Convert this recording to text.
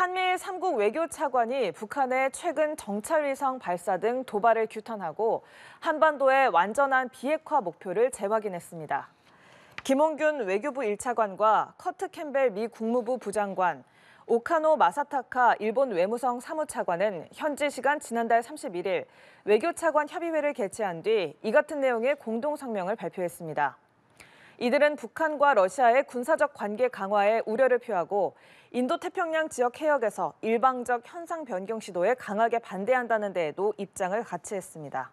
한미 일 3국 외교 차관이 북한의 최근 정찰위성 발사 등 도발을 규탄하고 한반도의 완전한 비핵화 목표를 재확인했습니다. 김홍균 외교부 1차관과 커트 캠벨 미 국무부 부장관, 오카노 마사타카 일본 외무성 사무차관은 현지 시간 지난달 31일 외교차관 협의회를 개최한 뒤 이 같은 내용의 공동 성명을 발표했습니다. 이들은 북한과 러시아의 군사적 관계 강화에 우려를 표하고 인도태평양 지역 해역에서 일방적 현상 변경 시도에 강하게 반대한다는 데에도 입장을 같이 했습니다.